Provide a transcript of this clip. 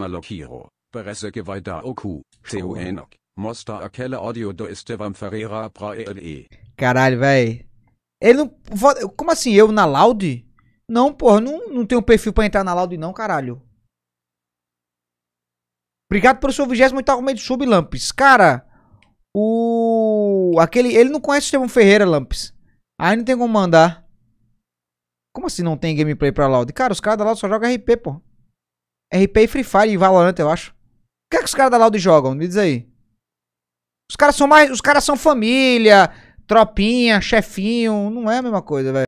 Malokiro, que vai da Oku, Teu Enoch, mostra aquele ódio do Estevam Ferreira pra ele. Caralho, véi. Ele não. Como assim? Eu na Loud? Não, porra, não, não tenho perfil pra entrar na Loud, não, caralho. Obrigado pelo seu 28 meio de sub, Lamps. Cara, o. Aquele. Ele não conhece o Estevão Ferreira, Lamps. Aí não tem como mandar. Como assim não tem gameplay pra Loud? Cara, os caras da Loud só jogam RP, pô. RP Free Fire e Valorant, eu acho. O que é que os caras da Loud jogam? Me diz aí. Os caras são mais. Os caras são família, tropinha, chefinho. Não é a mesma coisa, velho.